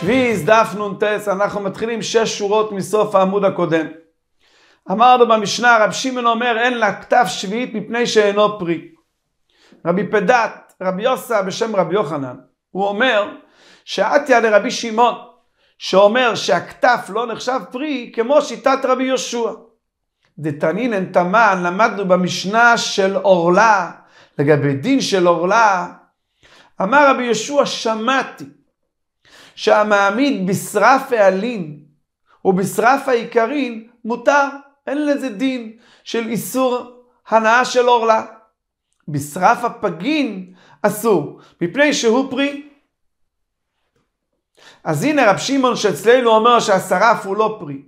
שביעיז, דף נ"ט, אנחנו מתחילים שש שורות מסוף העמוד הקודם. אמרנו במשנה, רב שמעון אומר, אין לה כתב שביעית מפני שאינו פרי. רבי פדת, רבי יוסף בשם רבי יוחנן, הוא אומר שעטיה לרבי שמעון, שאומר שהכתף לא נחשב פרי, כמו שיטת רבי יהושע. אין תמן, למדנו במשנה של עורלה, לגבי דין של עורלה, אמר רבי יהושע, שמעתי שהמעמיד בשרף העלין ובשרף העיקרין מותר, אין לזה דין של איסור הנאה של אורלה. בשרף הפגין אסור, מפני שהוא פרי. אז הנה רב שמעון שאצלנו אומר שהשרף הוא לא פרי.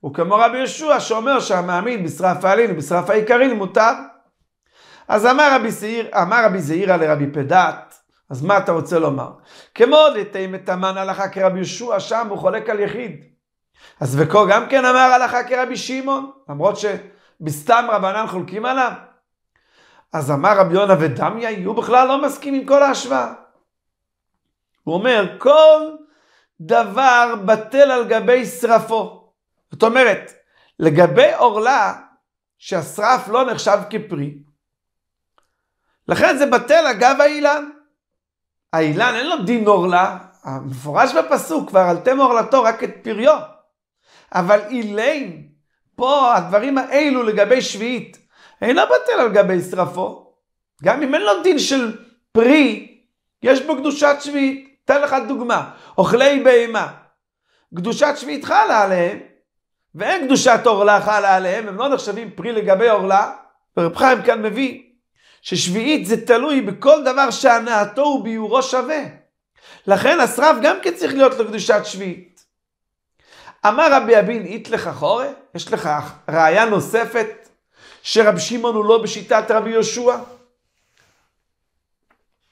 הוא כמו רבי יהושע שאומר שהמאמין בשרף העלין ובשרף העיקרין מותר. אז אמר רבי זעירה לרבי פדת, אז מה אתה רוצה לומר? כמו דתי מתמן הלכה כרבי יהושע, שם הוא חולק על יחיד. אז וכה גם כן אמר הלכה כרבי שמעון, למרות שבסתם רבנן חולקים עליו. אז אמר רבי יונה ודמיה, הוא בכלל לא מסכים עם כל ההשוואה. הוא אומר, כל דבר בטל על גבי שרפו. זאת אומרת, לגבי עורלה, שהשרף לא נחשב כפרי, לכן זה בטל אגב האילן. האילן אין לו דין אורלה, המפורש בפסוק, כבר והרלתם אורלתו רק את פריו. אבל אילן, פה הדברים האלו לגבי שביעית, אינו בטל על גבי שרפו. גם אם אין לו דין של פרי, יש בו קדושת שביעית. אתן לך דוגמה, אוכלי בהמה. קדושת שביעית חלה עליהם, ואין קדושת אורלה חלה עליהם, הם לא נחשבים פרי לגבי אורלה. ורב חיים כאן מביא ששביעית זה תלוי בכל דבר שהנאתו וביורו שווה. לכן השרף גם כן צריך להיות לו קדושת שביעית. אמר רבי אבין, אית לך חורה? יש לך ראיה נוספת שרב שמעון הוא לא בשיטת רבי יהושע?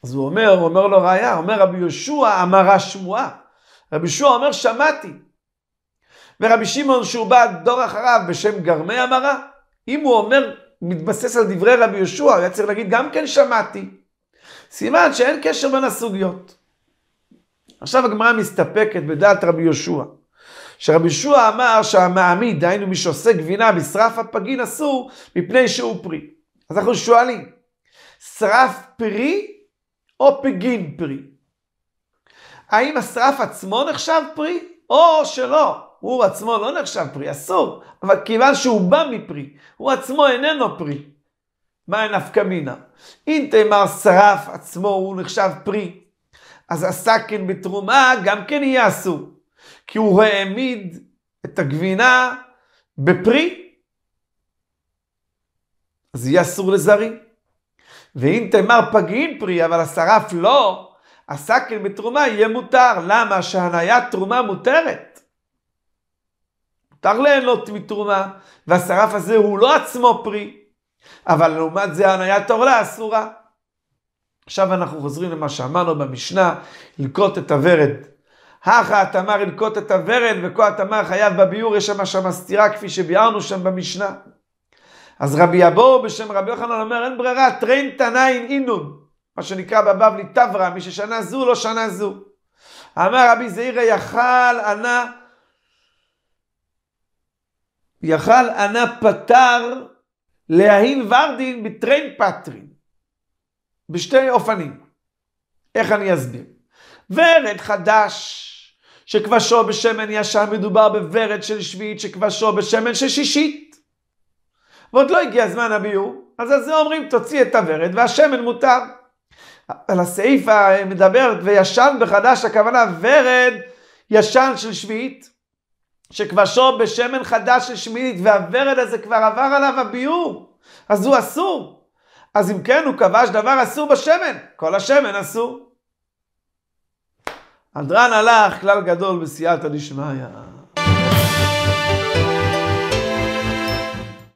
אז הוא אומר, הוא אומר לו ראיה, אומר רבי יהושע אמרה שמועה. רבי יהושע אומר שמעתי. ורבי שמעון שהוא בא דור אחריו בשם גרמי המרה, אם הוא אומר מתבסס על דברי רבי יהושע, היה צריך להגיד גם כן שמעתי. סימן שאין קשר בין הסוגיות. עכשיו הגמרא מסתפקת בדעת רבי יהושע. שרבי יהושע אמר שהמעמיד, דהיינו מי שעושה גבינה בשרף הפגין אסור, מפני שהוא פרי. אז אנחנו שואלים, שרף פרי או פגין פרי? האם השרף עצמו נחשב פרי או שלא? הוא עצמו לא נחשב פרי, אסור, אבל כיוון שהוא בא מפרי, הוא עצמו איננו פרי. מה נפקא מינה? אם תימר שרף עצמו הוא נחשב פרי, אז הסכין בתרומה גם כן יהיה אסור, כי הוא העמיד את הגבינה בפרי, אז יהיה אסור לזרים. ואם תימר פגעים פרי, אבל השרף לא, הסכין בתרומה יהיה מותר. למה? שהניית תרומה מותרת. מותר ליהנות מתרומה, והשרף הזה הוא לא עצמו פרי, אבל לעומת זה הניית העולה אסורה. עכשיו אנחנו חוזרים למה שאמרנו במשנה, לקרות את הוורד. הכה התמר ילקוט את הוורד, וכה התמר חייב בביאור, יש שם שם סתירה כפי שביארנו שם במשנה. אז רבי אבו בשם רבי יוחנן אומר, אין ברירה, טרין תנאין אינון, מה שנקרא בבבלי תברא, מי ששנה זו לא שנה זו. אמר רבי זעירא יכל ענה יכל ענה פטר להאין ורדין בטרין פטרין, בשתי אופנים. איך אני אסביר? ורד חדש, שכבשו בשמן ישר מדובר בוורד של שביעית, שכבשו בשמן של שישית. ועוד לא הגיע זמן הביאור, אז על זה אומרים תוציא את הוורד והשמן מותר. על הסעיף מדבר וישן בחדש, הכוונה ורד ישן של שביעית. שכבשו בשמן חדש של שמינית, והוורד הזה כבר עבר עליו הביור, אז הוא אסור. אז אם כן, הוא כבש דבר אסור בשמן, כל השמן אסור. אדרן הלך, כלל גדול בסייעתא דשמיא.